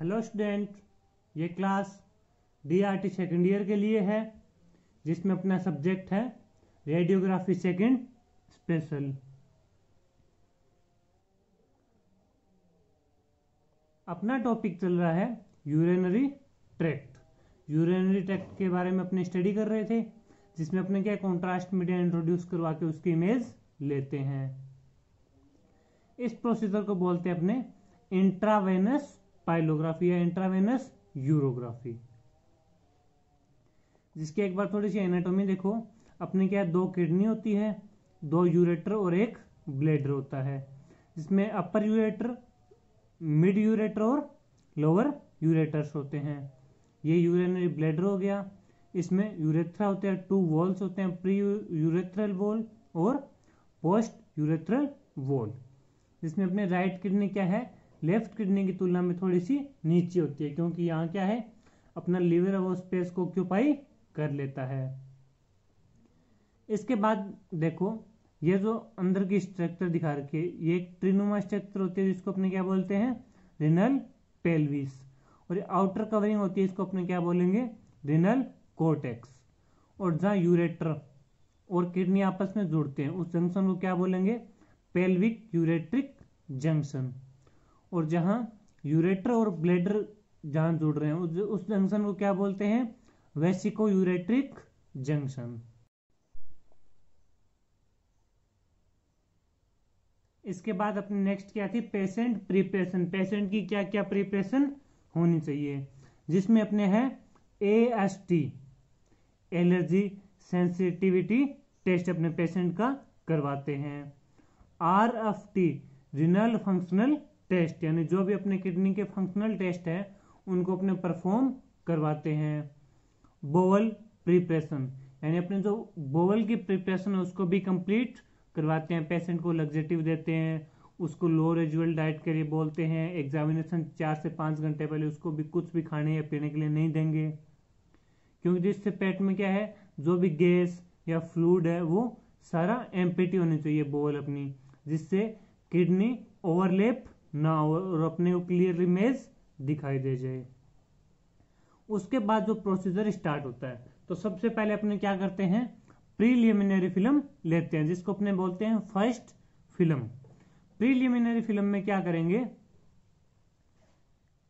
Hello student ये class D R T second year के लिए है जिसमें अपना सब्जेक्ट है रेडियोग्राफी सेकेंड स्पेशल अपना टॉपिक चल रहा है यूरिनरी ट्रैक्ट यूरिनरी ट्रैक्ट के बारे में अपने स्टडी कर रहे थे जिसमें अपने क्या कॉन्ट्रास्ट मीडिया इंट्रोड्यूस करवा के उसकी इमेज लेते हैं इस प्रोसीजर को बोलते हैं अपने इंट्रावेनस पाइलोग्राफी या इंट्रावेनस यूरोग्राफी जिसकी एक बार थोड़ी सी एनाटोमी देखो अपने क्या दो किडनी होती है दो यूरेटर और एक ब्लेडर होता है जिसमें अपर यूरेटर मिड यूरेटर और लोअर यूरेटर्स होते हैं ये यूरेनरी ब्लेडर हो गया इसमें यूरेथ्रा होते हैं टू वॉल्स होते हैं प्री यूरेथ्रल वॉल और पोस्ट यूरेथ्रल वॉल जिसमें अपने राइट किडनी क्या है लेफ्ट किडनी की तुलना में थोड़ी सी नीचे होती है क्योंकि यहाँ क्या है अपना लिवर वो स्पेस को ऑक्यूपाई कर लेता है इसके बाद देखो ये जो अंदर की स्ट्रक्चर दिखा रखी है ये एक ट्रिनुमा स्ट्रक्चर होती है जिसको अपने क्या बोलते हैं रिनल पेल्विस और आउटर कवरिंग होती है इसको अपने क्या बोलेंगे रिनल कोटेक्स और जहाँ यूरेटर और किडनी आपस में जुड़ते हैं उस जंक्शन को क्या बोलेंगे पेल्विक यूरेट्रिक जंक्शन और जहाँ यूरेटर और ब्लेडर जहाँ जुड़ रहे हैं उस जंक्शन को क्या बोलते हैं वैसिको यूरेट्रिक जंक्शन इसके बाद अपने नेक्स्ट क्या थी पेशेंट प्रिपरेशन पेशेंट की क्या क्या प्रिपरेशन होनी चाहिए जिसमें अपने है A S T allergy sensitivity test अपने पेशेंट का करवाते हैं R F T renal functional test यानी जो भी अपने किडनी के फंक्शनल टेस्ट है उनको अपने परफॉर्म करवाते हैं बोवल प्रिपरेशन यानी अपने जो बोवल की प्रिपरेशन है उसको भी कंप्लीट करवाते हैं पेशेंट को लग्जेटिव देते हैं उसको लो रेजुअल डाइट के लिए बोलते हैं एग्जामिनेशन चार से पाँच घंटे पहले उसको भी कुछ भी खाने या पीने के लिए नहीं देंगे क्योंकि जिससे तो पेट में क्या है जो भी गैस या फ्लूड है वो सारा एम्पिटी होनी चाहिए बोवल अपनी जिससे किडनी ओवरलेप ना हो और अपने को क्लियर इमेज दिखाई दे जाए उसके बाद जो प्रोसीजर स्टार्ट होता है तो सबसे पहले अपने क्या करते हैं प्रीलिमिनरी फिल्म लेते हैं जिसको अपने बोलते हैं फर्स्ट फिल्म प्रीलिमिनरी फिल्म में क्या करेंगे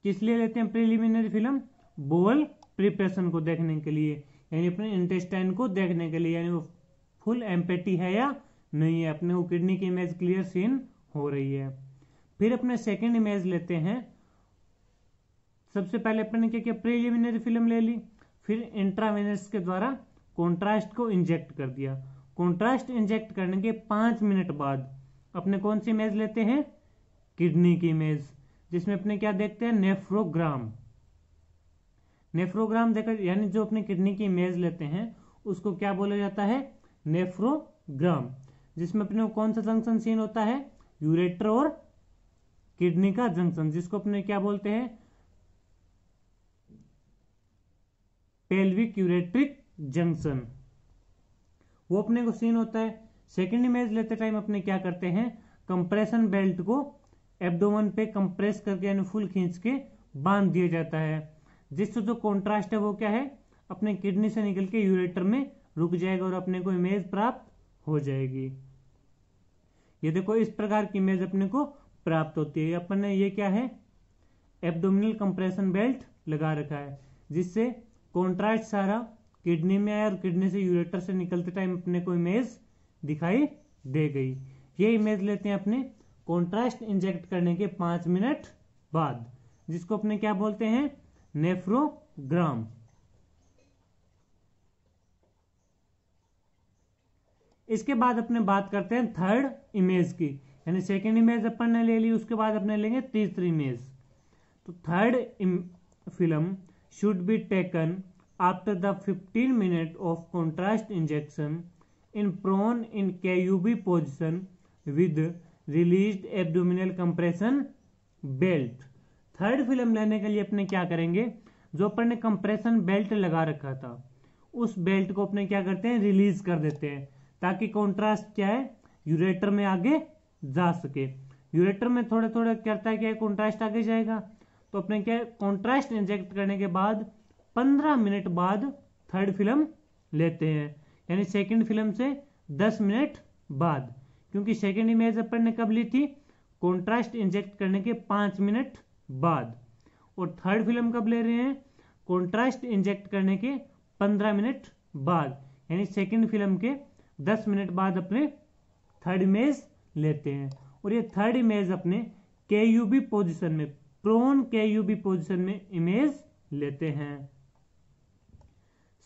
किस लिए लेते हैं प्रीलिमिनरी फिल्म बोवल प्रिपरेशन को देखने के लिए यानी अपने इंटेस्टाइन को देखने के लिए यानी वो फुल एम्पेटी है या नहीं है अपने वो किडनी की इमेज क्लियर सीन हो रही है फिर अपना सेकेंड इमेज लेते हैं सबसे पहले अपन ने क्या किया प्रीलिमिनरी फिल्म ले ली फिर इंट्रावेनस के द्वारा कॉन्ट्रास्ट को इंजेक्ट कर दिया कॉन्ट्रास्ट इंजेक्ट करने के पाँच मिनट बाद अपने कौन सी इमेज लेते हैं किडनी की इमेज जिसमें अपने क्या देखते हैं नेफ्रोग्राम नेफ्रोग्राम देखकर यानी जो अपने किडनी की इमेज लेते हैं उसको क्या बोला जाता है नेफ्रोग्राम जिसमें अपने कौन सा फंक्शन सीन होता है यूरेटर और किडनी का जंक्शन जिसको अपने क्या बोलते हैं पेल्विक यूरेट्रिक जंक्शन वो अपने को सीन होता है सेकेंड इमेज लेते टाइम अपने क्या करते हैं कंप्रेशन बेल्ट को एब्डोमन पे कंप्रेस करके यानी फुल खींच के बांध दिया जाता है जिससे जो कॉन्ट्रास्ट है वो क्या है अपने किडनी से निकल के यूरेटर में रुक जाएगा और अपने को इमेज प्राप्त हो जाएगी ये देखो इस प्रकार की इमेज अपने को प्राप्त होती है अपन ने ये क्या है एब्डोमिनल कंप्रेशन बेल्ट लगा रखा है जिससे कॉन्ट्रास्ट सारा किडनी में आया और किडनी से यूरेटर से निकलते टाइम अपने को इमेज दिखाई दे गई ये इमेज लेते हैं अपने कॉन्ट्रास्ट इंजेक्ट करने के पांच मिनट बाद जिसको अपने क्या बोलते हैं नेफ्रोग्राम इसके बाद अपने बात करते हैं थर्ड इमेज की यानी सेकेंड इमेज अपन ने ले ली उसके बाद अपने लेंगे तीसरी इमेज तो third film should be taken after the 15 minute of contrast injection in prone in के position with release abdominal compression belt third film लेने के लिए अपने क्या करेंगे जो अपन ने कंप्रेशन बेल्ट लगा रखा था उस बेल्ट को अपने क्या करते हैं रिलीज कर देते हैं ताकि कॉन्ट्रास्ट क्या है यूरेटर में आगे जा सके यूरेटर में थोड़े थोड़े करता है क्या कॉन्ट्रास्ट आगे जाएगा तो अपने क्या कॉन्ट्रास्ट इंजेक्ट करने के बाद पंद्रह मिनट बाद थर्ड फिल्म लेते हैं यानी सेकेंड फिल्म से दस मिनट बाद क्योंकि सेकेंड इमेज अपन ने कब ली थी कॉन्ट्रास्ट इंजेक्ट करने के पाँच मिनट बाद और थर्ड फिल्म कब ले रहे हैं कॉन्ट्रास्ट इंजेक्ट करने के पंद्रह मिनट बाद यानी सेकेंड फिल्म के दस मिनट बाद अपने थर्ड इमेज लेते हैं और ये थर्ड इमेज अपने के यू बी पोजिशन में prone K U B position में इमेज लेते हैं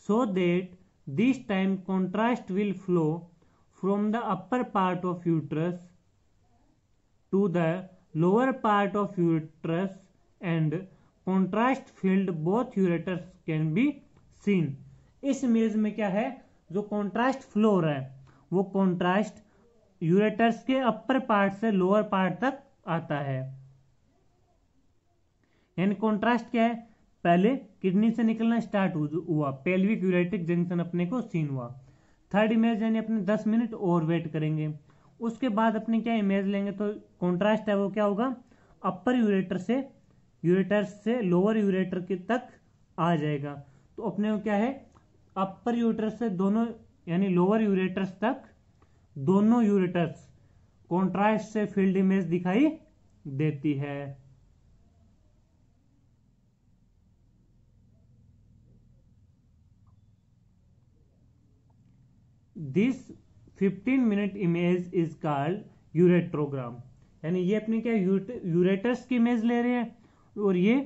so that this time contrast will flow from the upper part of uterus to the lower part of uterus and contrast filled both ureters can be seen इस image में क्या है जो contrast flow हो रहा है वो कॉन्ट्रास्ट यूरेटर्स के अपर पार्ट से लोअर पार्ट तक आता है यानी कॉन्ट्रास्ट क्या है पहले किडनी से निकलना स्टार्ट हुआ पेल्विक यूरेटिक जंक्शन अपने को सीन हुआ थर्ड इमेज यानी अपने 10 मिनट और वेट करेंगे उसके बाद अपने क्या इमेज लेंगे तो कॉन्ट्रास्ट है वो क्या होगा अपर यूरेटर से यूरेटर से लोअर यूरेटर के तक आ जाएगा तो अपने को क्या है अपर यूरेटर से दोनों यानी लोअर यूरेटर्स तक दोनों यूरेटर्स कॉन्ट्रास्ट से फील्ड इमेज दिखाई देती है this 15 minute image is called ureterogram यानी ये अपने क्या यूरेटर्स की इमेज ले रहे हैं और ये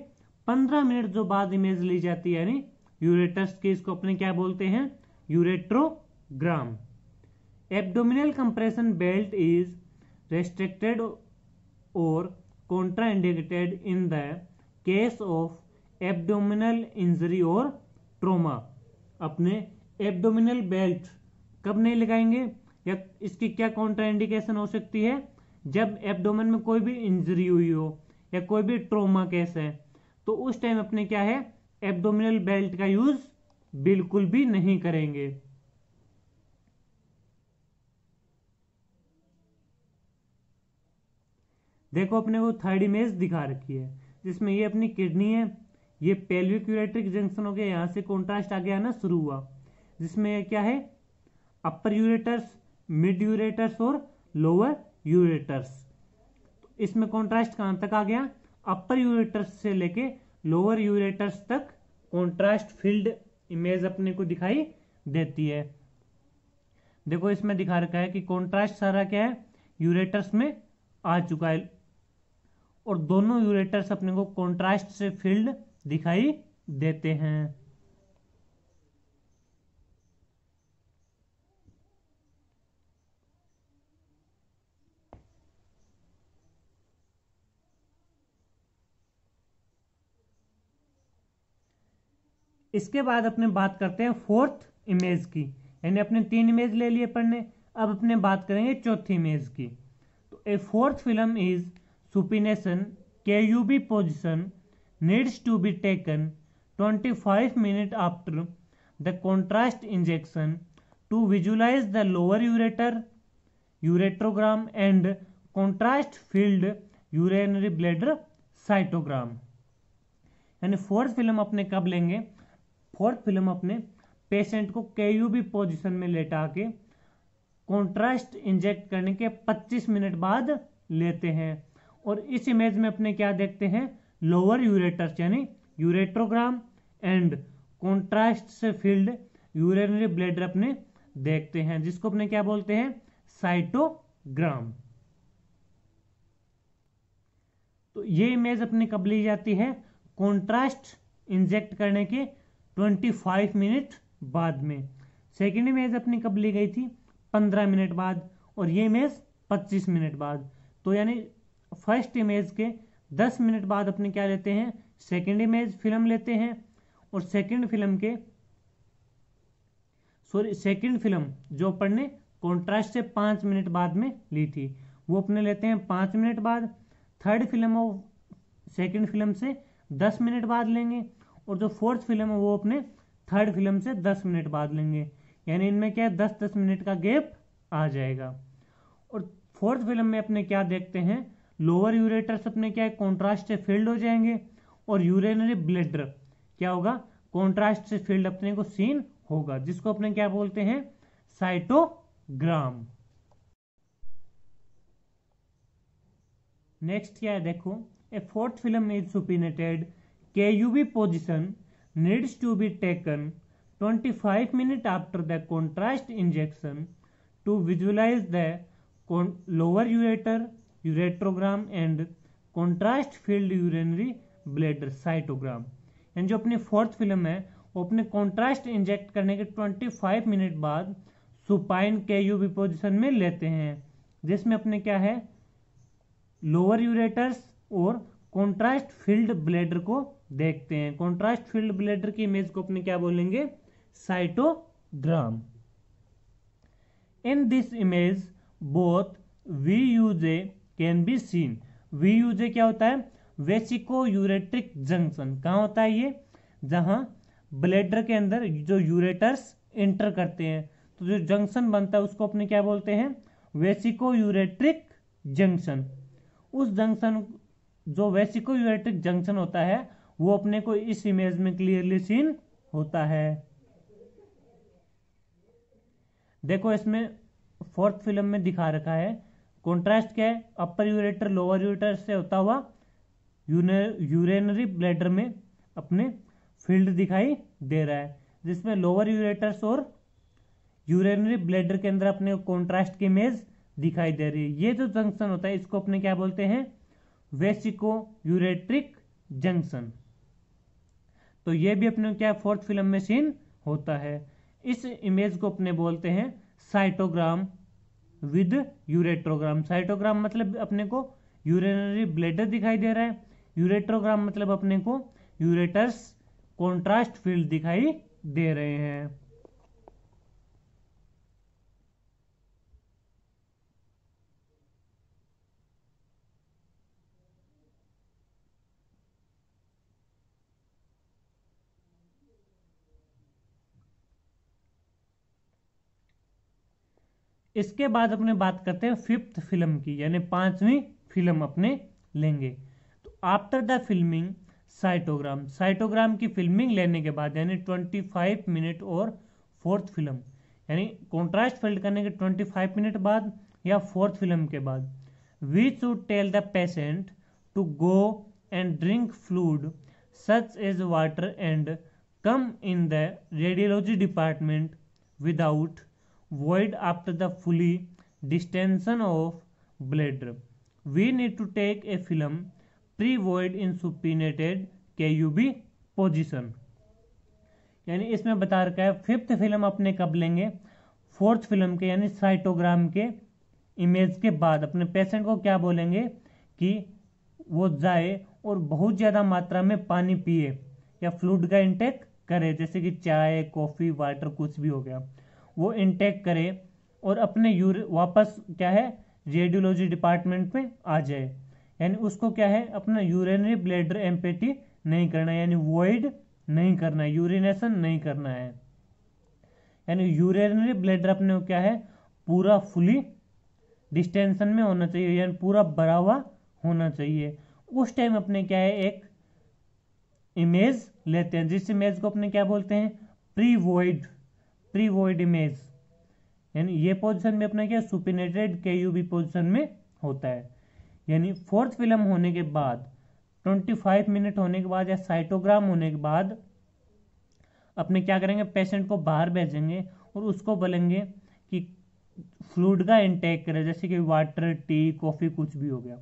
15 मिनट जो बाद इमेज ली जाती है यानी यूरेटर्स की इसको अपने क्या बोलते हैं ureterogram abdominal compression belt is restricted और contraindicated in the case of abdominal injury और ट्रोमा अपने एबडोमिनल बेल्ट कब नहीं लगाएंगे या इसकी क्या कॉन्ट्राइंडिकेशन हो सकती है जब एब्डोमेन में कोई भी इंजरी हुई हो या कोई भी ट्रोमा केस है तो उस टाइम अपने क्या है एबडोमिनल बेल्ट का यूज बिल्कुल भी नहीं करेंगे देखो अपने को थर्ड इमेज दिखा रखी है जिसमें ये अपनी किडनी है ये पेल्विक्यूरेट्रिक जंक्शन हो गया यहाँ से कॉन्ट्रास्ट आगे आना शुरू हुआ जिसमें क्या है अपर यूरेटर्स मिड यूरेटर्स और लोअर यूरेटर्स तो इसमें कॉन्ट्रास्ट कहाँ तक आ गया अपर यूरेटर्स से लेके लोअर यूरेटर्स तक कॉन्ट्रास्ट फील्ड इमेज अपने को दिखाई देती है देखो इसमें दिखा रखा है कि कॉन्ट्रास्ट सारा क्या है यूरेटर्स में आ चुका है और दोनों यूरेटर्स अपने को कॉन्ट्रास्ट से फील्ड दिखाई देते हैं इसके बाद अपने बात करते हैं फोर्थ इमेज की यानी अपने तीन इमेज ले लिए पढ़ने अब अपने बात करेंगे चौथी इमेज की तो a fourth film is supination KUB position needs to be taken 25 minutes after the contrast injection to visualize the lower ureter, uretrogram and contrast filled urinary bladder cystogram यानी फोर्थ फिल्म अपने कब लेंगे fourth film अपने patient को केयूबी position में लेटा के contrast inject करने के 25 मिनट बाद लेते हैं और इस इमेज में अपने क्या देखते हैं लोअर यूरेटर्स यानी यूरेट्रोग्राम एंड कॉन्ट्रास्ट से फील्ड यूरेनरी ब्लेडर अपने देखते हैं जिसको अपने क्या बोलते हैं साइटोग्राम तो ये इमेज अपने कब ली जाती है कॉन्ट्रास्ट इंजेक्ट करने के 25 मिनट बाद में सेकेंड इमेज अपनी कब ली गई थी 15 मिनट बाद और ये इमेज 25 मिनट बाद तो यानी फर्स्ट इमेज के 10 मिनट बाद अपने क्या लेते हैं सेकेंड इमेज फिल्म लेते हैं और सेकेंड फिल्म के सॉरी सेकेंड फिल्म जो अपन ने कॉन्ट्रास्ट से पाँच मिनट बाद में ली थी वो अपने लेते हैं पाँच मिनट बाद थर्ड फिल्म और सेकेंड फिल्म से दस मिनट बाद लेंगे और जो फोर्थ फिल्म है वो अपने थर्ड फिल्म से दस मिनट बाद लेंगे यानी इनमें क्या है दस दस मिनट का गैप आ जाएगा और फोर्थ फिल्म में अपने क्या देखते हैं लोअर यूरेटर्स अपने क्या है कॉन्ट्रास्ट से फेल्ड हो जाएंगे और यूरेनरी ब्लेडर क्या होगा कॉन्ट्रास्ट से फेल्ड अपने को सीन होगा जिसको अपने क्या बोलते हैं साइटोग्राम नेक्स्ट क्या है देखो a fourth film is supinated K U B position needs to be taken 25 minute after the contrast injection to visualise the lower ureter ureterogram and contrast filled urinary bladder cystogram and जो अपनी fourth film है वो अपने contrast inject करने के 25 minute बाद supine के U B position में लेते हैं जिसमें अपने क्या है लोअर यूरेटर्स और कॉन्ट्रास्ट फील्ड ब्लेडर को देखते हैं कॉन्ट्रास्ट फील्ड ब्लेडर की इमेज को अपने क्या बोलेंगे cystogram in this image both we use a can be seen V U J क्या होता है वेसिको यूरेट्रिक जंक्शन कहाँ होता है ये जहाँ ब्लेडर के अंदर जो यूरेटर्स एंटर करते हैं तो जो जंक्शन बनता है उसको अपने क्या बोलते हैं वेसिको यूरेट्रिक जंक्शन उस जंक्शन जो वेसिको यूरेट्रिक जंक्शन होता है वो अपने को इस इमेज में क्लियरली सीन होता है देखो इसमें फोर्थ फिल्म में दिखा रखा है कॉन्ट्रास्ट क्या है अपर यूरेटर लोअर यूरेटर से होता हुआ यूरेनरी ब्लैडर में अपने फील्ड दिखाई दे रहा है जिसमें लोअर यूरेटर्स और यूरेनरी ब्लैडर के अंदर अपने कॉन्ट्रास्ट की इमेज दिखाई दे रही है ये जो जंक्शन होता है इसको अपने क्या बोलते हैं वेसिको यूरेट्रिक जंक्शन तो ये भी अपने क्या फोर्थ फिल्म में सीन होता है इस इमेज को अपने बोलते हैं साइटोग्राम विद यूरेट्रोग्राम साइटोग्राम मतलब अपने को यूरिनरी ब्लेडर दिखाई दे रहा है यूरेट्रोग्राम मतलब अपने को यूरेटर्स कॉन्ट्रास्ट फील्ड दिखाई दे रहे हैं इसके बाद अपने बात करते हैं फिफ्थ फिल्म की यानी पांचवी फिल्म अपने लेंगे तो after the filming cystogram cystogram की फिल्मिंग लेने के बाद यानी 25 मिनट और फोर्थ फिल्म यानी कॉन्ट्रास्ट फिल्ड करने के 25 मिनट बाद या फोर्थ फिल्म के बाद we should tell the patient to go and drink fluid such as water and come in the radiology department without void after the fully distension of bladder. We need to take a film pre-void in supinated KUB position. यानी इसमें बता रखा है fifth film अपने कब लेंगे fourth film के यानी साइटोग्राम के इमेज के बाद अपने पेशेंट को क्या बोलेंगे कि वो जाए और बहुत ज़्यादा मात्रा में पानी पिए या फ्लूड का इंटेक करे जैसे कि चाय कॉफ़ी वाटर कुछ भी हो गया वो इनटेक करे और अपने यूर वापस क्या है रेडियोलॉजी डिपार्टमेंट में आ जाए यानी उसको क्या है अपना यूरिनरी ब्लेडर एम्पेटी नहीं करना यानी वॉइड नहीं करना है यूरिनेशन नहीं करना है यानी यूरिनरी ब्लेडर अपने क्या है पूरा फुली डिस्टेंशन में होना चाहिए यानी पूरा भरा हुआ होना चाहिए उस टाइम अपने क्या है एक इमेज लेते हैं जिस इमेज को अपने क्या बोलते हैं pre void pre prevoid image यानी ये पोजिशन में अपना क्या supinated K U B position में होता है यानी फोर्थ फिल्म होने के बाद 25 मिनट होने के बाद या साइटोग्राम होने के बाद अपने क्या करेंगे पेशेंट को बाहर भेजेंगे और उसको बोलेंगे कि फ्लूड का इंटेक करें जैसे कि वाटर टी कॉफ़ी कुछ भी हो गया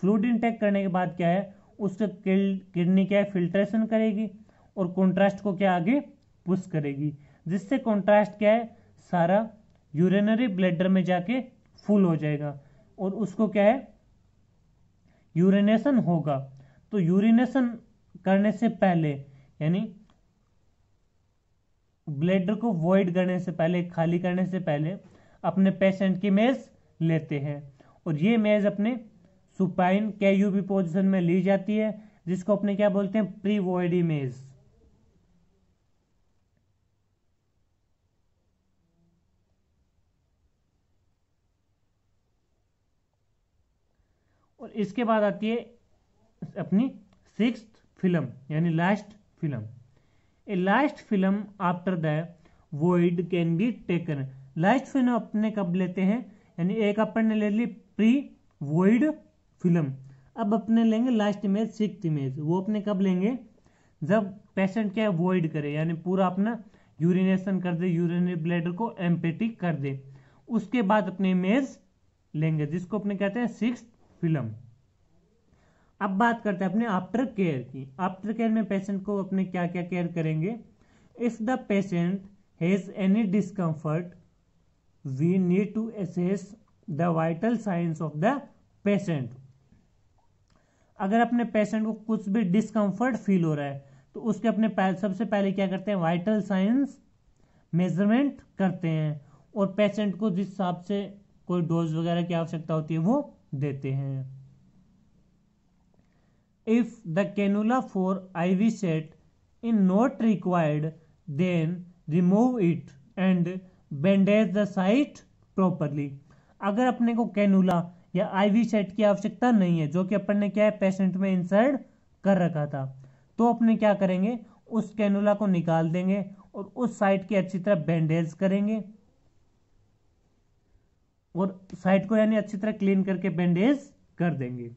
फ्लूड इंटेक करने के बाद क्या है उसके किडनी क्या है फिल्ट्रेशन करेगी और कॉन्ट्रास्ट को क्या आगे पुश करेगी जिससे कॉन्ट्रास्ट क्या है सारा यूरिनरी ब्लेडर में जाके फुल हो जाएगा और उसको क्या है यूरिनेशन होगा तो यूरिनेशन करने से पहले यानी ब्लेडर को वॉइड करने से पहले खाली करने से पहले अपने पेशेंट की मेज लेते हैं और ये मेज अपने सुपाइन के पोजिशन में ली जाती है जिसको अपने क्या बोलते हैं प्री वॉइड इमेज इसके बाद आती है अपनी सिक्स फिल्म यानी last film a last film after the world can be taken last film अपने कब लेते हैं यानी एक अपन ने ले ली प्री वर्ल्ड फिल्म अब अपने लेंगे लास्ट इमेज सिक्स इमेज वो अपने कब लेंगे जब पेशेंट क्या अवॉइड करे यानी पूरा अपना यूरिनेशन कर दे यूरिनरी ब्लैडर को एम्पेटिक कर दे उसके बाद अपने इमेज लेंगे जिसको अपने कहते हैं सिक्स फिल्म अब बात करते हैं अपने आफ्टर केयर की आफ्टर केयर में पेशेंट को अपने क्या क्या केयर करेंगे if the patient has any discomfort we need to assess the vital signs of the patient अगर अपने पेशेंट को कुछ भी डिस्कम्फर्ट फील हो रहा है तो उसके अपने सबसे पहले क्या करते हैं वाइटल साइंस मेजरमेंट करते हैं और पेशेंट को जिस हिसाब से कोई डोज वगैरह की आवश्यकता होती है वो देते हैं If the cannula for IV set is not required, then remove it and bandage the site properly. अगर अपने को कैनुला या आईवी सेट की आवश्यकता नहीं है जो कि अपन ने क्या है पेशेंट में इंसर्ट कर रखा था तो अपने क्या करेंगे उस कैनुला को निकाल देंगे और उस साइट की अच्छी तरह बैंडेज करेंगे और साइट को यानी अच्छी तरह क्लीन करके बैंडेज कर देंगे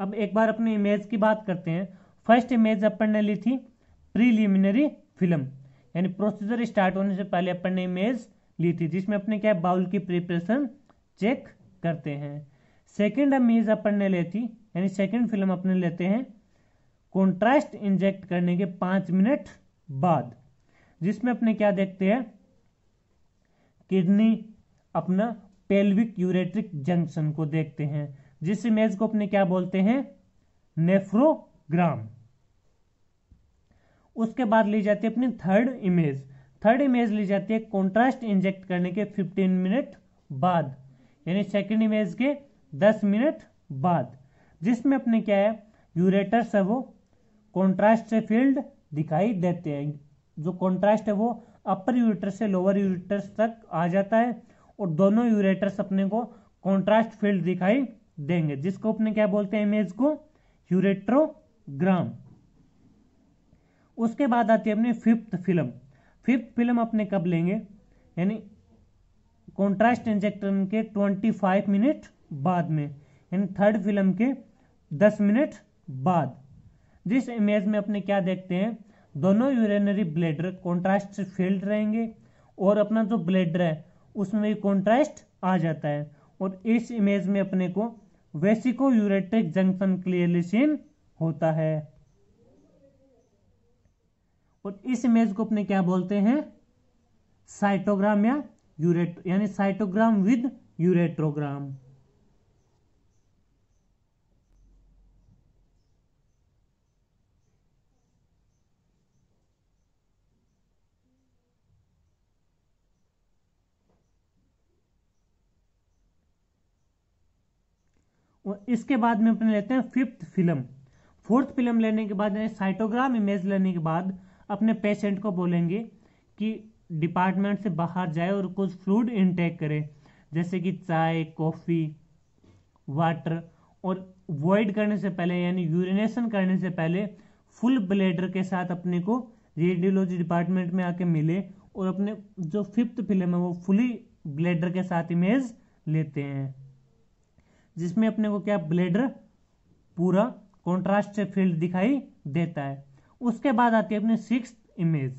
अब एक बार अपने इमेज की बात करते हैं फर्स्ट इमेज अपन ने ली थी प्रीलिमिनरी फिल्म यानी प्रोसीजर स्टार्ट होने से पहले अपन ने इमेज ली थी जिसमें अपने क्या बाउल की प्रिपरेशन चेक करते हैं सेकेंड इमेज अपन ने थी यानी सेकेंड फिल्म अपने लेते हैं कॉन्ट्रास्ट इंजेक्ट करने के पाँच मिनट बाद जिसमें अपने क्या देखते हैं किडनी अपना पेल्विक यूरेट्रिक जंक्शन को देखते हैं जिस इमेज को अपने क्या बोलते हैं नेफ्रोग्राम उसके बाद ली जाती है अपनी थर्ड इमेज थर्ड इमेज ली जाती है कॉन्ट्रास्ट इंजेक्ट करने के 15 मिनट बाद यानी सेकेंड इमेज के 10 मिनट बाद जिसमें अपने क्या है यूरेटर है वो कॉन्ट्रास्ट से फील्ड दिखाई देते हैं जो कॉन्ट्रास्ट है वो अपर यूरेटर से लोअर यूरेटर तक आ जाता है और दोनों यूरेटर्स अपने को कॉन्ट्रास्ट फील्ड दिखाई देंगे जिसको अपने क्या बोलते हैं इमेज को यूरेट्रोग्राम उसके बाद आती है अपने फिफ्थ फिल्म फिफ्थ फिल्म अपने कब लेंगे यानी कॉन्ट्रास्ट इंजेक्टर के 25 मिनट बाद में यानी थर्ड फिल्म के 10 मिनट बाद जिस इमेज में अपने क्या देखते हैं दोनों यूरिनरी ब्लेडर कॉन्ट्रास्ट फील्ड रहेंगे और अपना जो ब्लेडर है उसमें भी कॉन्ट्रास्ट आ जाता है और इस इमेज में अपने को वेसिको यूरेट्रिक जंक्शन क्लियरलिसिन होता है और इस इमेज को अपने क्या बोलते हैं साइटोग्राम या यूरेट यानी साइटोग्राम विद यूरेट्रोग्राम इसके बाद में अपने लेते हैं फिफ्थ फिल्म फोर्थ फिल्म लेने के बाद यानी साइटोग्राम इमेज लेने के बाद अपने पेशेंट को बोलेंगे कि डिपार्टमेंट से बाहर जाए और कुछ फ्लूड इनटेक करें जैसे कि चाय कॉफ़ी वाटर और वॉइड करने से पहले यानी यूरिनेशन करने से पहले फुल ब्लेडर के साथ अपने को रेडियोलॉजी डिपार्टमेंट में आके मिले और अपने जो फिफ्थ फिल्म है वो फुली ब्लेडर के साथ इमेज लेते हैं जिसमें अपने को क्या ब्लेडर पूरा कॉन्ट्रास्ट फील्ड दिखाई देता है उसके बाद आती है अपने सिक्स इमेज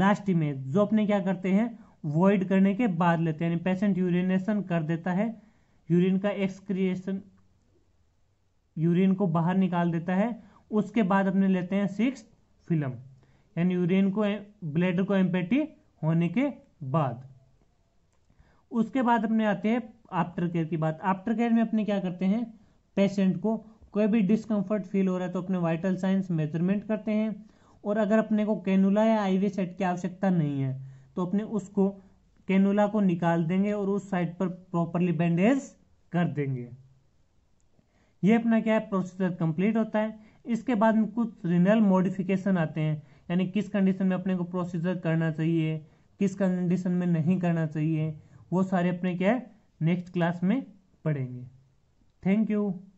लास्ट इमेज जो अपने क्या करते हैं वॉइड करने के बाद लेते हैं पेशेंट यूरिनेशन कर देता है यूरिन का एक्सक्रिएशन यूरिन को बाहर निकाल देता है उसके बाद अपने लेते हैं सिक्स फिल्म यानी यूरिन को ब्लेडर को एम्पेटी होने के बाद उसके बाद अपने आते हैं आफ्टर केयर की बात आफ्टर केयर में अपने क्या करते हैं पेशेंट को कोई भी डिस्कम्फर्ट फील हो रहा है तो अपने वाइटल साइंस मेजरमेंट करते हैं और अगर अपने को कैनुला या आईवी सेट की आवश्यकता नहीं है तो अपने उसको कैनुला को निकाल देंगे और उस साइड पर प्रॉपरली बैंडेज कर देंगे ये अपना क्या है प्रोसीजर कंप्लीट होता है इसके बाद में कुछ रिनल मॉडिफिकेशन आते हैं यानी किस कंडीशन में अपने को प्रोसीजर करना चाहिए किस कंडीशन में नहीं करना चाहिए वो सारे अपने क्या है नेक्स्ट क्लास में पढ़ेंगे थैंक यू